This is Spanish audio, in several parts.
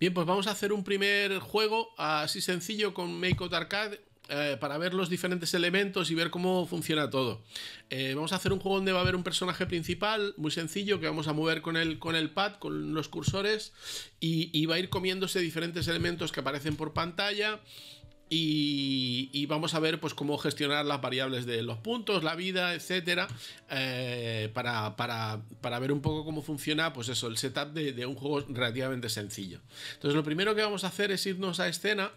Bien, pues vamos a hacer un primer juego así sencillo con Makeout Arcade. Eh, para ver los diferentes elementos y ver cómo funciona todo. Eh, vamos a hacer un juego donde va a haber un personaje principal, muy sencillo, que vamos a mover con el, con el pad, con los cursores, y va a ir comiéndose diferentes elementos que aparecen por pantalla. Y, vamos a ver pues cómo gestionar las variables de los puntos, la vida, etcétera, eh, para, ver un poco cómo funciona pues eso, el setup de, un juego relativamente sencillo. Entonces lo primero que vamos a hacer es irnos a escena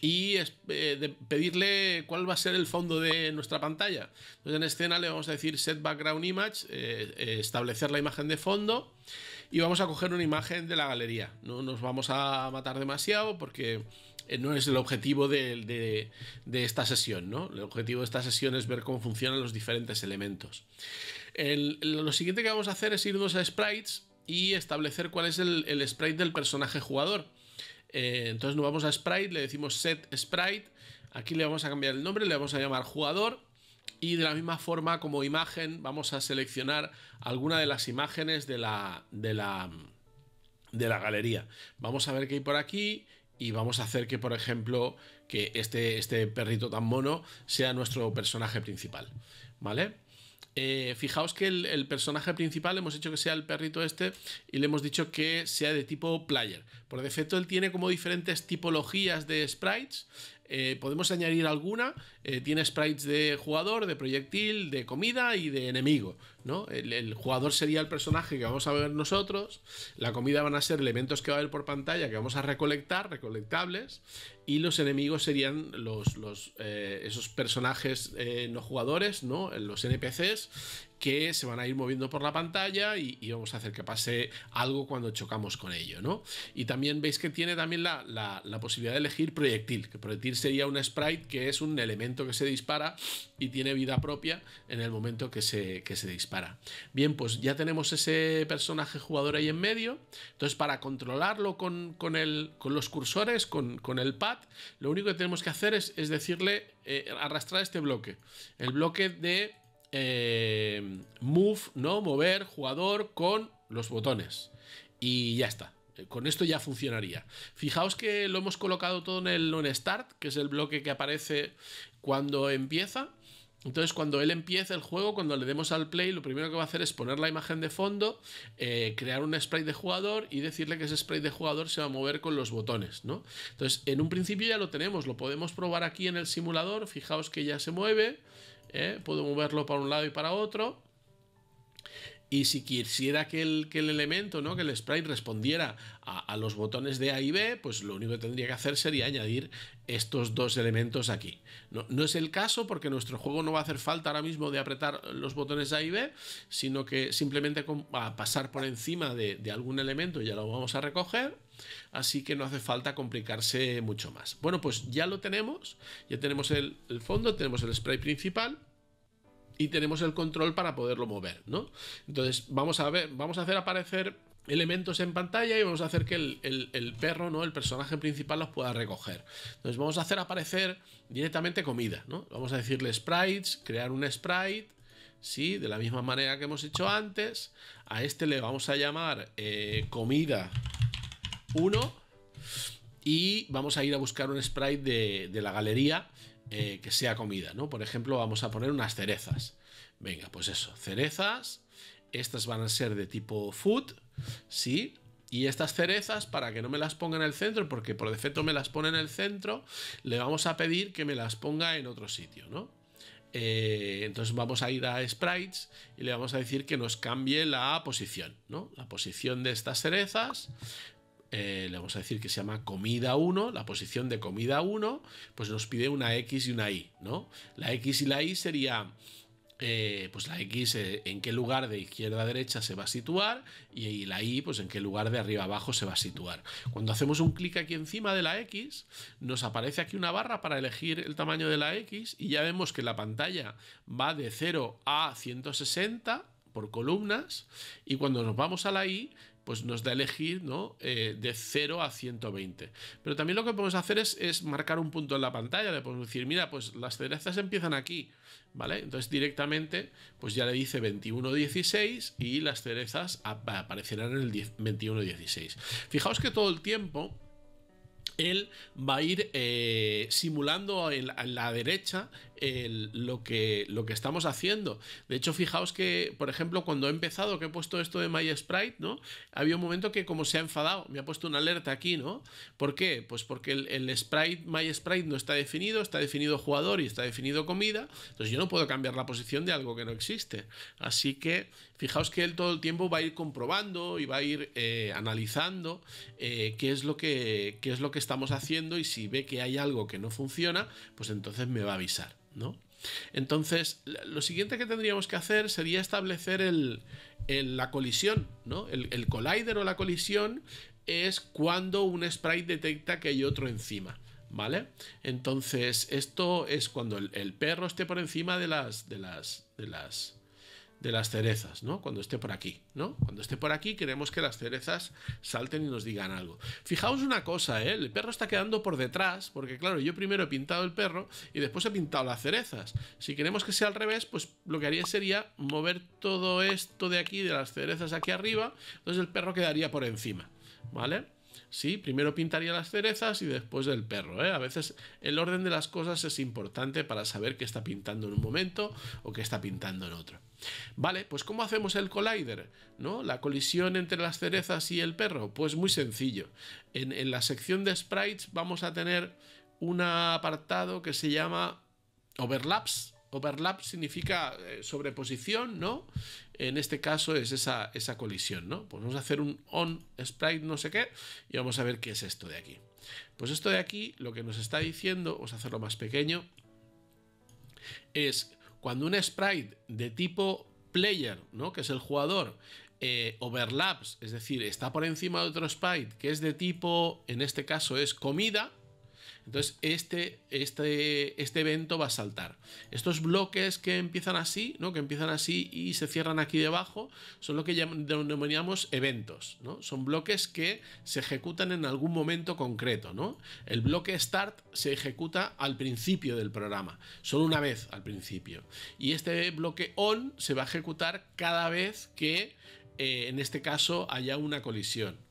y eh, pedirle cuál va a ser el fondo de nuestra pantalla. Entonces en escena le vamos a decir set background image, eh, establecer la imagen de fondo y vamos a coger una imagen de la galería. No nos vamos a matar demasiado porque eh, no es el objetivo de, esta sesión, ¿no? El objetivo de esta sesión es ver cómo funcionan los diferentes elementos. lo siguiente que vamos a hacer es irnos a sprites y establecer cuál es el, sprite del personaje jugador. Eh, entonces nos vamos a sprite, le decimos set sprite, aquí le vamos a cambiar el nombre, le vamos a llamar jugador y de la misma forma como imagen vamos a seleccionar alguna de las imágenes de la, de la, de la galería. Vamos a ver qué hay por aquí y vamos a hacer que, por ejemplo, que este, este perrito tan mono sea nuestro personaje principal, ¿vale? Eh, fijaos que el, el, personaje principal hemos hecho que sea el perrito este y le hemos dicho que sea de tipo player. Por defecto él tiene como diferentes tipologías de sprites. Eh, podemos añadir alguna. Eh, tiene sprites de jugador, de proyectil, de comida y de enemigo. ¿no? El, jugador sería el personaje que vamos a ver nosotros. La comida van a ser elementos que va a haber por pantalla que vamos a recolectar, recolectables. Y los enemigos serían los, eh, esos personajes no jugadores, ¿no? los NPCs, que se van a ir moviendo por la pantalla y, vamos a hacer que pase algo cuando chocamos con ello, ¿no? Y también veis que tiene también la, posibilidad de elegir proyectil, que proyectil sería un sprite que es un elemento que se dispara y tiene vida propia en el momento que se, se dispara. Bien, pues ya tenemos ese personaje jugador ahí en medio, entonces para controlarlo con, con los cursores, con, el pad, lo único que tenemos que hacer es, decirle, eh, arrastrar este bloque, el bloque de eh, move, ¿no? Mover jugador con los botones. Y ya está. Eh, con esto ya funcionaría. Fijaos que lo hemos colocado todo en el start, que es el bloque que aparece cuando empieza. Entonces, cuando él empieza el juego, cuando le demos al play, lo primero que va a hacer es poner la imagen de fondo, eh, crear un sprite de jugador y decirle que ese sprite de jugador se va a mover con los botones, ¿no? Entonces, en un principio ya lo tenemos, lo podemos probar aquí en el simulador. Fijaos que ya se mueve. ¿eh? puedo moverlo para un lado y para otro y si quisiera que el, elemento, ¿no? que el sprite respondiera a, los botones de A y B, pues lo único que tendría que hacer sería añadir estos dos elementos aquí. No, es el caso porque nuestro juego no va a hacer falta ahora mismo de apretar los botones A y B, sino que simplemente va a pasar por encima de, algún elemento ya lo vamos a recoger así que no hace falta complicarse mucho más. Bueno, pues ya lo tenemos, ya tenemos el, el, fondo, tenemos el spray principal y tenemos el control para poderlo mover, ¿no? Entonces vamos a ver, vamos a hacer aparecer elementos en pantalla y vamos a hacer que el, perro, ¿no? El personaje principal los pueda recoger. Entonces vamos a hacer aparecer directamente comida, ¿no? Vamos a decirle sprites, crear un sprite, ¿sí? De la misma manera que hemos hecho antes. A este le vamos a llamar eh, comida 1 y vamos a ir a buscar un sprite de, de la galería eh, que sea comida, ¿no? Por ejemplo, vamos a poner unas cerezas. Venga, pues eso, cerezas. Estas van a ser de tipo food, ¿sí? Y estas cerezas, para que no me las ponga en el centro, porque por defecto me las pone en el centro, le vamos a pedir que me las ponga en otro sitio, ¿no? Eh, entonces vamos a ir a sprites y le vamos a decir que nos cambie la posición, ¿no? La posición de estas cerezas eh, le vamos a decir que se llama comida 1, la posición de comida 1, pues nos pide una X y una Y, ¿no? La X y la Y sería, eh, pues la X eh, en qué lugar de izquierda a derecha se va a situar y, la Y pues en qué lugar de arriba abajo se va a situar. Cuando hacemos un clic aquí encima de la X, nos aparece aquí una barra para elegir el tamaño de la X y ya vemos que la pantalla va de 0 a 160 por columnas y cuando nos vamos a la y pues nos da elegir ¿no? Eh, de 0 a 120. Pero también lo que podemos hacer es, es, marcar un punto en la pantalla, le podemos decir, mira, pues las cerezas empiezan aquí, ¿vale? Entonces directamente, pues ya le dice 21-16 y las cerezas aparecerán en el 21-16. Fijaos que todo el tiempo él va a ir eh, simulando en la, derecha lo, que, lo que estamos haciendo. De hecho, fijaos que, por ejemplo, cuando he empezado, que he puesto esto de MySprite, ¿no? Había un momento que como se ha enfadado, me ha puesto una alerta aquí, ¿no? ¿Por qué? Pues porque el, sprite, MySprite no está definido, está definido jugador y está definido comida, entonces yo no puedo cambiar la posición de algo que no existe. Así que, fijaos que él todo el tiempo va a ir comprobando y va a ir eh, analizando eh, qué, es lo que, qué es lo que estamos haciendo y si ve que hay algo que no funciona, pues entonces me va a avisar. ¿no? Entonces, lo siguiente que tendríamos que hacer sería establecer el, la colisión, ¿no? El, el collider o la colisión es cuando un sprite detecta que hay otro encima. ¿Vale? Entonces, esto es cuando el, el perro esté por encima de las, de las, de las de las cerezas, ¿no? Cuando esté por aquí, ¿no? Cuando esté por aquí queremos que las cerezas salten y nos digan algo. Fijaos una cosa, ¿eh? El perro está quedando por detrás, porque claro, yo primero he pintado el perro y después he pintado las cerezas. Si queremos que sea al revés, pues lo que haría sería mover todo esto de aquí, de las cerezas aquí arriba, entonces el perro quedaría por encima, ¿vale? Sí, primero pintaría las cerezas y después el perro. ¿eh? A veces el orden de las cosas es importante para saber qué está pintando en un momento o qué está pintando en otro. Vale, pues ¿cómo hacemos el collider? ¿No? La colisión entre las cerezas y el perro. Pues muy sencillo. en la sección de sprites vamos a tener un apartado que se llama overlaps Overlap significa eh, sobreposición, ¿no? En este caso es esa, colisión, ¿no? Pues vamos a hacer un on sprite no sé qué y vamos a ver qué es esto de aquí. Pues esto de aquí lo que nos está diciendo, vamos a hacerlo más pequeño, es cuando un sprite de tipo player, ¿no? Que es el jugador, eh, overlaps, es decir, está por encima de otro sprite que es de tipo, en este caso es comida, entonces, este, este, este, evento va a saltar. Estos bloques que empiezan así, ¿no? Que empiezan así y se cierran aquí debajo, son lo que denominamos eventos, ¿no? Son bloques que se ejecutan en algún momento concreto, ¿no? El bloque start se ejecuta al principio del programa, solo una vez al principio. Y este bloque on se va a ejecutar cada vez que, eh, en este caso, haya una colisión.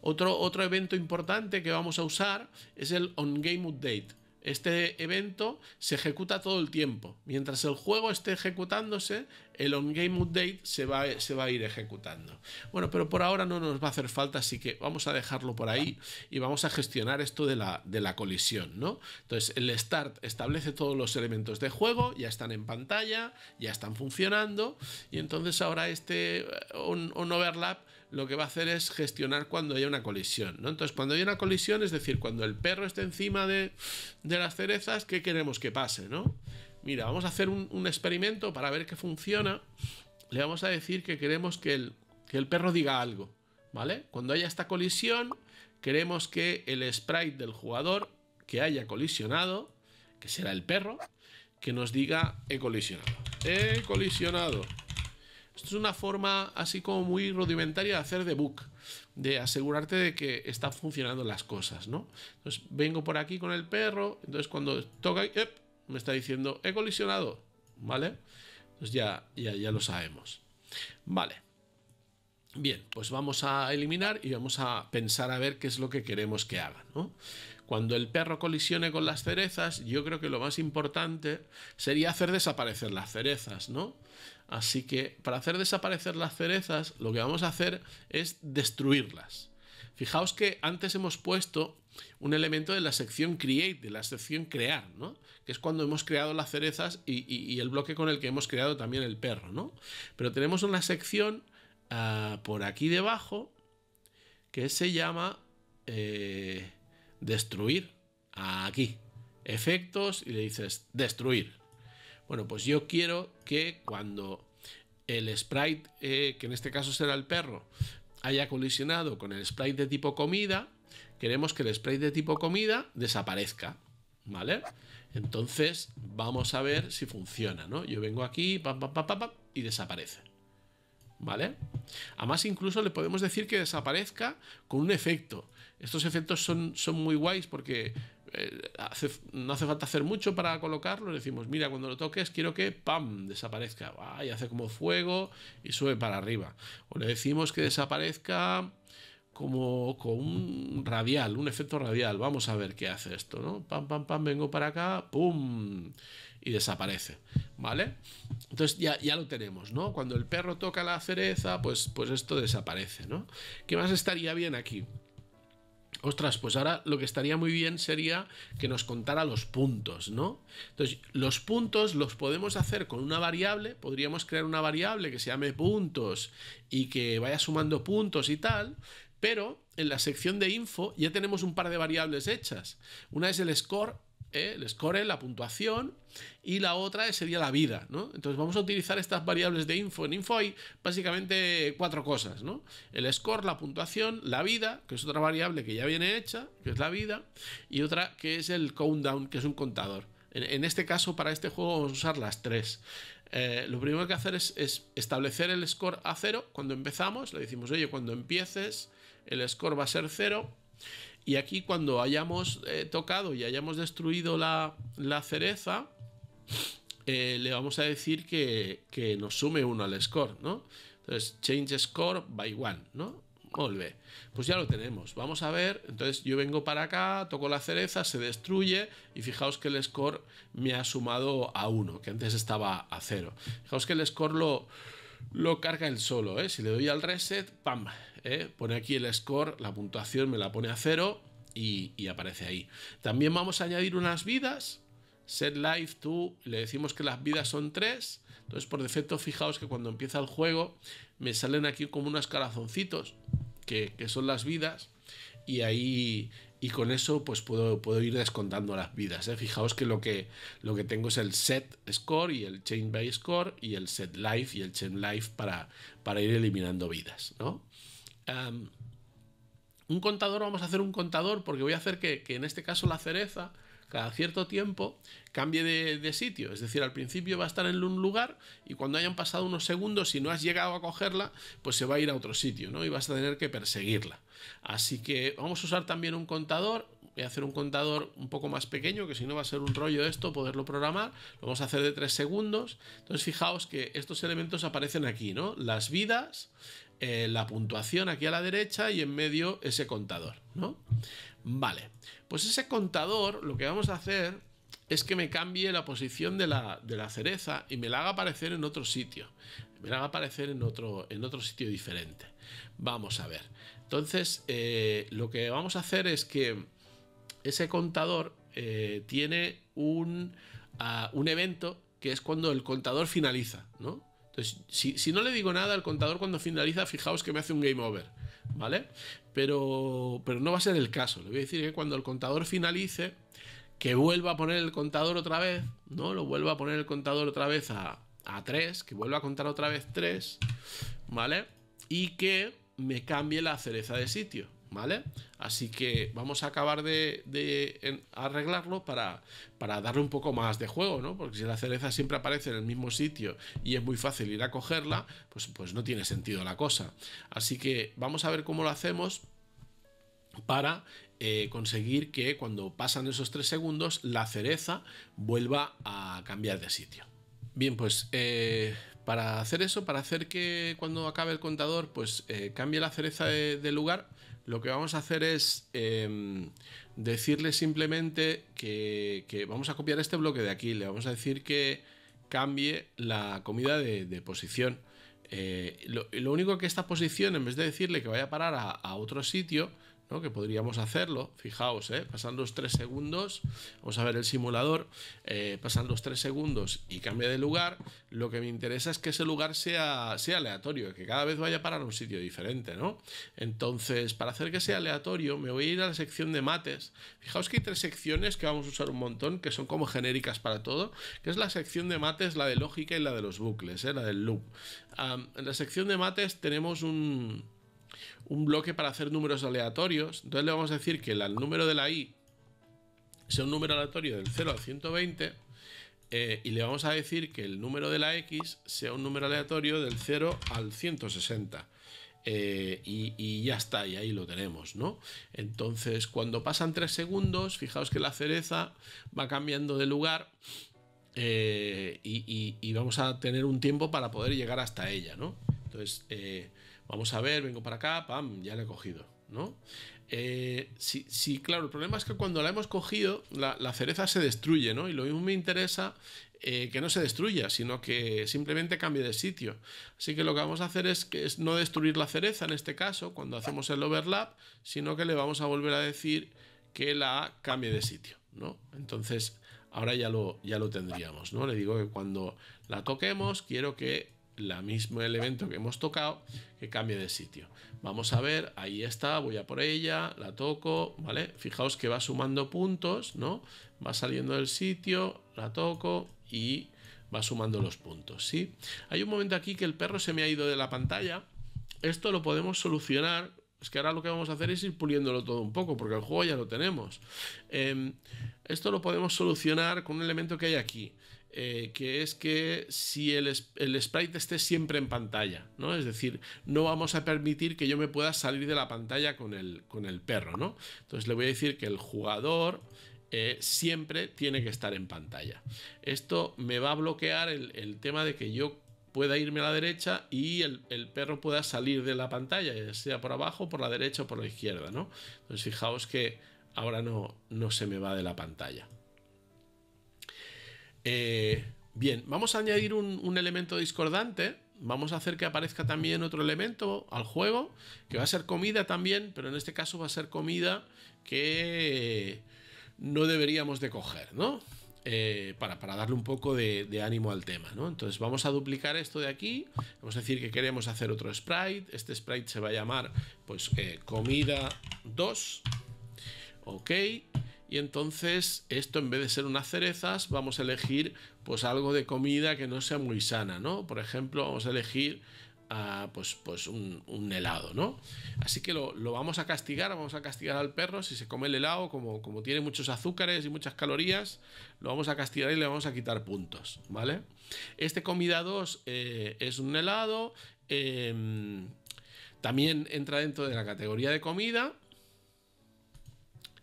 Otro, otro evento importante que vamos a usar es el On Game Update. Este evento se ejecuta todo el tiempo. Mientras el juego esté ejecutándose, el on-game update se va, se va, a ir ejecutando. Bueno, pero por ahora no nos va a hacer falta, así que vamos a dejarlo por ahí y vamos a gestionar esto de la, de la colisión, ¿no? Entonces, el start establece todos los elementos de juego, ya están en pantalla, ya están funcionando, y entonces ahora este on-overlap eh, un overlap lo que va a hacer es gestionar cuando haya una colisión. ¿no? Entonces, cuando haya una colisión, es decir, cuando el perro esté encima de, las cerezas, ¿qué queremos que pase? ¿no? Mira, vamos a hacer un, experimento para ver qué funciona. Le vamos a decir que queremos que el, que el perro diga algo. ¿Vale? Cuando haya esta colisión, queremos que el sprite del jugador que haya colisionado, que será el perro, que nos diga he colisionado. He colisionado. Esto es una forma así como muy rudimentaria de hacer debug, de asegurarte de que están funcionando las cosas, ¿no? Entonces vengo por aquí con el perro, entonces cuando toca, ¡ep! me está diciendo, he colisionado, ¿vale? Entonces ya, ya, ya lo sabemos. Vale. Bien, pues vamos a eliminar y vamos a pensar a ver qué es lo que queremos que haga. ¿no? Cuando el perro colisione con las cerezas, yo creo que lo más importante sería hacer desaparecer las cerezas, ¿no? Así que para hacer desaparecer las cerezas, lo que vamos a hacer es destruirlas. Fijaos que antes hemos puesto un elemento de la sección create, de la sección crear, ¿no? Que es cuando hemos creado las cerezas y, el bloque con el que hemos creado también el perro, ¿no? Pero tenemos una sección ah, por aquí debajo que se llama eh, destruir. Aquí. Efectos y le dices destruir. Bueno, pues yo quiero que cuando el sprite, eh, que en este caso será el perro, haya colisionado con el sprite de tipo comida, queremos que el sprite de tipo comida desaparezca. ¿Vale? Entonces vamos a ver si funciona, ¿no? Yo vengo aquí, y desaparece. ¿Vale? Además, incluso le podemos decir que desaparezca con un efecto. Estos efectos son, son muy guays porque eh, no hace falta hacer mucho para colocarlo, le decimos, mira, cuando lo toques quiero que, ¡pam!, desaparezca, ah, y hace como fuego y sube para arriba. O le decimos que desaparezca como con un radial, un efecto radial, vamos a ver qué hace esto, ¿no? Pam, pam, pam, vengo para acá, ¡pum! Y desaparece, ¿vale? Entonces ya, ya lo tenemos, ¿no? Cuando el perro toca la cereza, pues, pues esto desaparece, ¿no? ¿Qué más estaría bien aquí? ostras, pues ahora lo que estaría muy bien sería que nos contara los puntos, ¿no? Entonces, los puntos los podemos hacer con una variable, podríamos crear una variable que se llame puntos y que vaya sumando puntos y tal, pero en la sección de info ya tenemos un par de variables hechas. Una es el score ¿eh? el score, la puntuación, y la otra sería la vida, ¿no? Entonces vamos a utilizar estas variables de info. En info hay básicamente cuatro cosas, ¿no? El score, la puntuación, la vida, que es otra variable que ya viene hecha, que es la vida, y otra que es el countdown, que es un contador. En, este caso, para este juego vamos a usar las tres. Eh, lo primero que hacer es, es, establecer el score a cero. Cuando empezamos, le decimos, oye, cuando empieces, el score va a ser cero. Y aquí cuando hayamos eh, tocado y hayamos destruido la, cereza, eh, le vamos a decir que, nos sume uno al score, ¿no? Entonces, change score by one, ¿no? Volve. Pues ya lo tenemos. Vamos a ver. Entonces yo vengo para acá, toco la cereza, se destruye y fijaos que el score me ha sumado a uno, que antes estaba a cero. Fijaos que el score lo, lo carga el solo. ¿eh? Si le doy al reset, ¡pam! ¿Eh? Pone aquí el score, la puntuación me la pone a cero y, aparece ahí. También vamos a añadir unas vidas. Set Life to, le decimos que las vidas son 3. Entonces, por defecto, fijaos que cuando empieza el juego me salen aquí como unos corazoncitos, que, que son las vidas. Y ahí y con eso pues puedo, ir descontando las vidas. ¿eh? Fijaos que lo, que lo que tengo es el set score y el chain base score y el set life y el chain life para, para ir eliminando vidas. un contador, vamos a hacer un contador porque voy a hacer que en este caso la cereza cada cierto tiempo cambie de, sitio. Es decir, al principio va a estar en un lugar y cuando hayan pasado unos segundos, y no has llegado a cogerla, pues se va a ir a otro sitio, ¿no? Y vas a tener que perseguirla. Así que vamos a usar también un contador. Voy a hacer un contador un poco más pequeño, que si no va a ser un rollo esto, poderlo programar. Lo vamos a hacer de tres segundos. Entonces, fijaos que estos elementos aparecen aquí, ¿no? Las vidas, eh, la puntuación aquí a la derecha y en medio ese contador, ¿no? Vale. Pues ese contador lo que vamos a hacer es que me cambie la posición de la, de la, cereza y me la haga aparecer en otro sitio. Me la haga aparecer en otro, en otro sitio diferente. Vamos a ver. Entonces, eh, lo que vamos a hacer es que ese contador eh, tiene ah, un, evento que es cuando el contador finaliza, ¿no? Entonces, si, si, no le digo nada al contador cuando finaliza, fijaos que me hace un game over. ¿vale? Pero, pero no va a ser el caso. Le voy a decir que cuando el contador finalice, que vuelva a poner el contador otra vez, ¿no? Lo vuelva a poner el contador otra vez a, a 3, que vuelva a contar otra vez 3, ¿vale? Y que me cambie la cereza de sitio. ¿vale? Así que vamos a acabar de, arreglarlo para, darle un poco más de juego, ¿no? Porque si la cereza siempre aparece en el mismo sitio y es muy fácil ir a cogerla, pues, pues no tiene sentido la cosa. Así que vamos a ver cómo lo hacemos para eh, conseguir que cuando pasan esos tres segundos la cereza vuelva a cambiar de sitio. Bien, pues eh, para hacer eso, para hacer que cuando acabe el contador, pues eh, cambie la cereza de lugar, lo que vamos a hacer es em, decirle simplemente que, vamos a copiar este bloque de aquí, le vamos a decir que cambie la comida de, posición. Eh, lo, único que esta posición, en vez de decirle que vaya a parar a otro sitio, que podríamos hacerlo. Fijaos, ¿eh? pasan los tres segundos, vamos a ver el simulador, eh, pasan los tres segundos y cambia de lugar. Lo que me interesa es que ese lugar sea, sea aleatorio, que cada vez vaya a a un sitio diferente. ¿no? Entonces, para hacer que sea aleatorio, me voy a ir a la sección de mates. Fijaos que hay tres secciones que vamos a usar un montón, que son como genéricas para todo, que es la sección de mates, la de lógica y la de los bucles, ¿eh? la del loop. en la sección de mates tenemos un un bloque para hacer números aleatorios. Entonces le vamos a decir que el, número de la i sea un número aleatorio del 0 al 120 eh, y le vamos a decir que el número de la x sea un número aleatorio del 0 al 160. Eh, y, ya está, y ahí lo tenemos, ¿no? Entonces, cuando pasan tres segundos, fijaos que la cereza va cambiando de lugar eh, y, vamos a tener un tiempo para poder llegar hasta ella, ¿no? Entonces, Vamos a ver, vengo para acá, pam, ya la he cogido, ¿no? Eh, sí, claro, el problema es que cuando la hemos cogido, la, cereza se destruye, ¿no? Y lo mismo me interesa eh, que no se destruya, sino que simplemente cambie de sitio. Así que lo que vamos a hacer es, que es no destruir la cereza en este caso, cuando hacemos el overlap, sino que le vamos a volver a decir que la cambie de sitio, ¿no? Entonces, ahora ya lo, ya lo tendríamos, ¿no? Le digo que cuando la toquemos, quiero que la mismo elemento que hemos tocado que cambie de sitio. Vamos a ver, ahí está, voy a por ella, la toco, ¿vale? Fijaos que va sumando puntos, ¿no? Va saliendo del sitio, la toco y va sumando los puntos, ¿sí? Hay un momento aquí que el perro se me ha ido de la pantalla. Esto lo podemos solucionar. Es que ahora lo que vamos a hacer es ir puliéndolo todo un poco, porque el juego ya lo tenemos. Em, esto lo podemos solucionar con un elemento que hay aquí. Eh, que es que si el, sprite esté siempre en pantalla, ¿no? Es decir, no vamos a permitir que yo me pueda salir de la pantalla con el, perro, ¿no? Entonces le voy a decir que el jugador eh, siempre tiene que estar en pantalla. Esto me va a bloquear el, tema de que yo pueda irme a la derecha y el, perro pueda salir de la pantalla, ya sea por abajo, por la derecha o por la izquierda, ¿no? Entonces fijaos que ahora no se me va de la pantalla. Eh, bien, vamos a añadir un, elemento discordante vamos a hacer que aparezca también otro elemento al juego, que va a ser comida también, pero en este caso va a ser comida que no deberíamos de coger, ¿no? Eh, para, darle un poco de, ánimo al tema, ¿no? Entonces vamos a duplicar esto de aquí, vamos a decir que queremos hacer otro sprite, este sprite se va a llamar, pues, eh, comida 2, ok, y entonces esto en vez de ser unas cerezas vamos a elegir pues algo de comida que no sea muy sana, ¿no? Por ejemplo, vamos a elegir ah, pues, pues un, helado, ¿no? Así que lo, vamos a castigar, vamos a castigar al perro si se come el helado, como, tiene muchos azúcares y muchas calorías, lo vamos a castigar y le vamos a quitar puntos, ¿vale? Este comida 2 eh, es un helado, em, también entra dentro de la categoría de comida,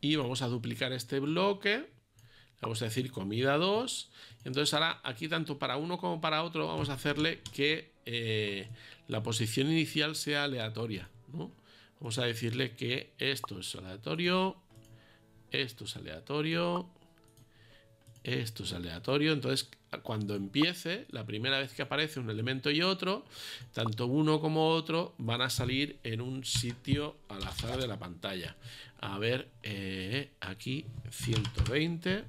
y vamos a duplicar este bloque. Vamos a decir comida 2. Entonces ahora aquí tanto para uno como para otro vamos a hacerle que eh, la posición inicial sea aleatoria. Vamos a decirle que esto es aleatorio, esto es aleatorio, esto es aleatorio, entonces cuando empiece, la primera vez que aparece un elemento y otro, tanto uno como otro van a salir en un sitio al azar de la pantalla. A ver, eh, aquí 120,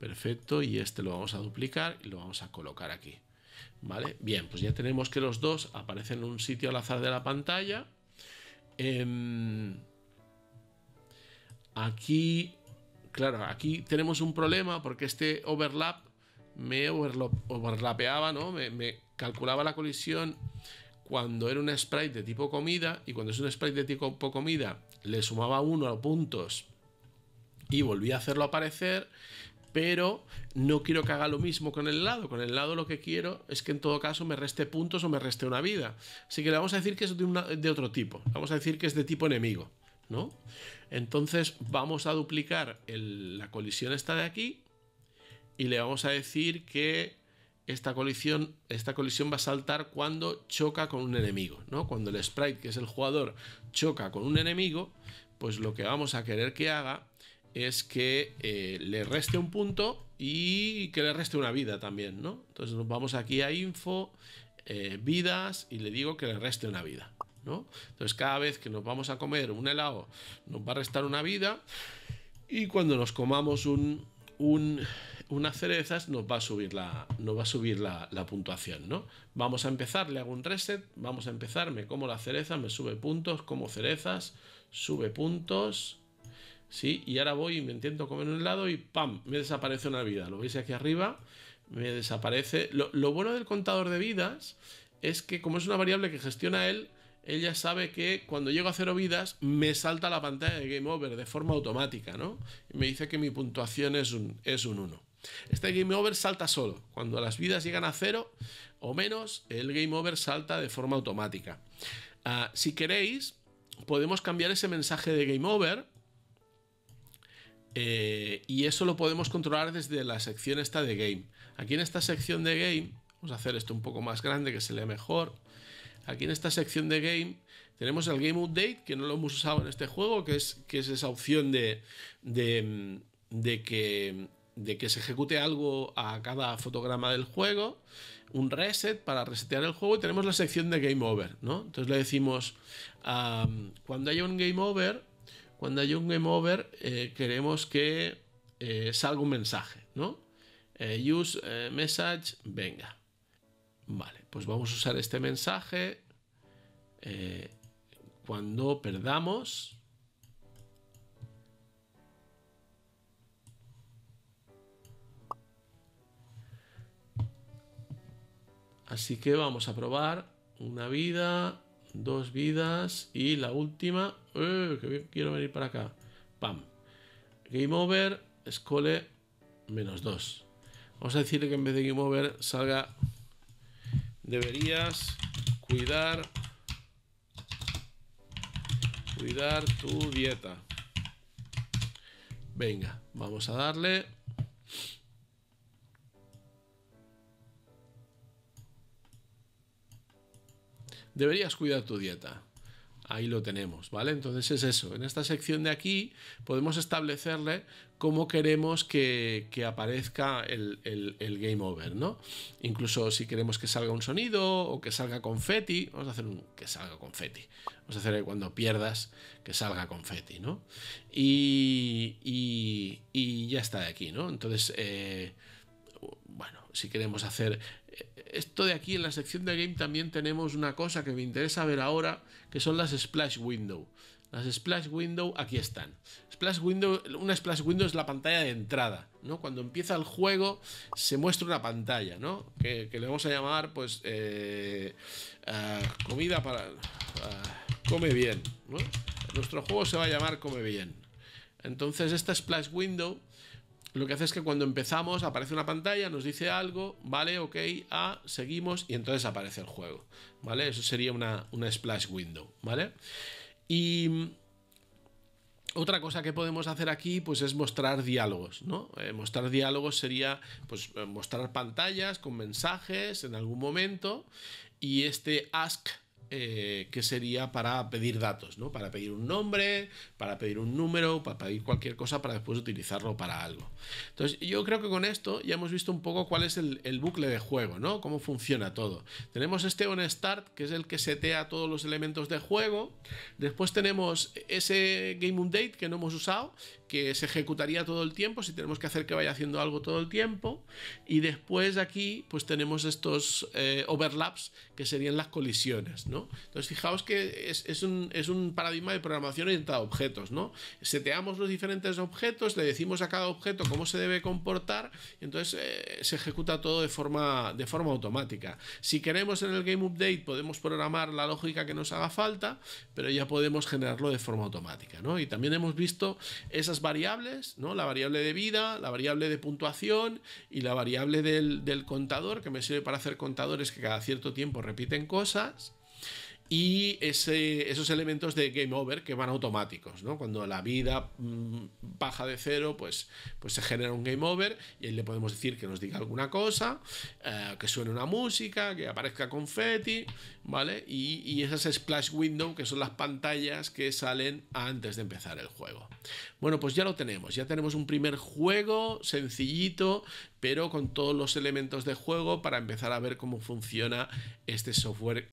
perfecto, y este lo vamos a duplicar y lo vamos a colocar aquí. ¿Vale? Bien, pues ya tenemos que los dos aparecen en un sitio al azar de la pantalla. Em, aquí Claro, aquí tenemos un problema porque este overlap me overlapeaba, ¿no? Me, calculaba la colisión cuando era un sprite de tipo comida y cuando es un sprite de tipo comida le sumaba uno a puntos y volví a hacerlo aparecer, pero no quiero que haga lo mismo con el lado. Con el lado lo que quiero es que en todo caso me reste puntos o me reste una vida. Así que le vamos a decir que es de otro tipo. Vamos a decir que es de tipo enemigo. ¿no? Entonces vamos a duplicar la colisión esta de aquí y le vamos a decir que esta colisión, esta colisión va a saltar cuando choca con un enemigo, ¿no? Cuando el sprite, que es el jugador, choca con un enemigo, pues lo que vamos a querer que haga es que eh, le reste un punto y que le reste una vida también, ¿no? Entonces nos vamos aquí a info, eh, vidas y le digo que le reste una vida. Entonces cada vez que nos vamos a comer un helado nos va a restar una vida y cuando nos comamos unas cerezas nos va a subir la, va a subir la, puntuación, ¿no? Vamos a empezar, le hago un reset, vamos a empezar, me como la cereza, me sube puntos, como cerezas, sube puntos, ¿sí? Y ahora voy y me intento comer un helado y ¡pam! Me desaparece una vida, lo veis aquí arriba, me desaparece. Lo, lo bueno del contador de vidas es que como es una variable que gestiona él, ella sabe que cuando llego a cero vidas me salta la pantalla de Game Over de forma automática, ¿no? Y me dice que mi puntuación es un, es un 1. Este Game Over salta solo. Cuando las vidas llegan a cero o menos, el Game Over salta de forma automática. Ah, si queréis, podemos cambiar ese mensaje de Game Over. Eh, y eso lo podemos controlar desde la sección esta de Game. Aquí en esta sección de Game, vamos a hacer esto un poco más grande que se lea mejor aquí en esta sección de game tenemos el game update, que no lo hemos usado en este juego, que es, esa opción de, que se ejecute algo a cada fotograma del juego, un reset para resetear el juego y tenemos la sección de game over, Entonces le decimos, cuando haya un game over, cuando haya un game over, eh, queremos que eh, salga un mensaje, ¿no? Eh, use message, venga. Vale pues vamos a usar este mensaje eh, cuando perdamos. Así que vamos a probar una vida, dos vidas y la última. Eh, quiero venir para acá. Pam. Game over, escole menos dos. Vamos a decirle que en vez de game over salga deberías cuidar cuidar tu dieta. Venga, vamos a darle. Deberías cuidar tu dieta ahí lo tenemos, ¿vale? Entonces es eso, en esta sección de aquí podemos establecerle cómo queremos que, aparezca el, game over, ¿no? Incluso si queremos que salga un sonido o que salga confeti, vamos a hacer un que salga confeti, vamos a hacer cuando pierdas que salga confeti, ¿no? Y, ya está de aquí, ¿no? Entonces, eh, bueno, si queremos hacer esto de aquí en la sección de game también tenemos una cosa que me interesa ver ahora, que son las splash window. Las splash window aquí están. Splash window, una splash window es la pantalla de entrada, ¿no? Cuando empieza el juego se muestra una pantalla, ¿no? Que, le vamos a llamar, pues, eh, comida para come bien, Nuestro juego se va a llamar come bien. Entonces esta splash window lo que hace es que cuando empezamos aparece una pantalla, nos dice algo, vale, ok, a, seguimos y entonces aparece el juego, ¿vale? Eso sería una, splash window, ¿vale? Y otra cosa que podemos hacer aquí pues es mostrar diálogos, ¿no? Eh, mostrar diálogos sería pues eh, mostrar pantallas con mensajes en algún momento y este ask eh, que sería para pedir datos, ¿no? Para pedir un nombre, para pedir un número, para pedir cualquier cosa para después utilizarlo para algo. Entonces, yo creo que con esto ya hemos visto un poco cuál es el, bucle de juego, ¿no? Cómo funciona todo. Tenemos este onStart, que es el que setea todos los elementos de juego. Después tenemos ese GameUpdate que no hemos usado, que se ejecutaría todo el tiempo, si tenemos que hacer que vaya haciendo algo todo el tiempo, y después aquí pues tenemos estos eh, overlaps que serían las colisiones, ¿no? Entonces fijaos que es, un, paradigma de programación orientada a objetos, ¿no? Seteamos los diferentes objetos, le decimos a cada objeto cómo se debe comportar, y entonces eh, se ejecuta todo de forma, de forma automática. Si queremos en el game update podemos programar la lógica que nos haga falta, pero ya podemos generarlo de forma automática, Y también hemos visto esas variables, ¿no? La variable de vida, la variable de puntuación y la variable del, del contador, que me sirve para hacer contadores que cada cierto tiempo repiten cosas y esos elementos de game over que van automáticos, ¿no? Cuando la vida mm, baja de cero, pues, pues se genera un game over y ahí le podemos decir que nos diga alguna cosa, eh, que suene una música, que aparezca confeti, ¿vale? Y, y, esas splash window, que son las pantallas que salen antes de empezar el juego. Bueno, pues ya lo tenemos, ya tenemos un primer juego sencillito, pero con todos los elementos de juego para empezar a ver cómo funciona este software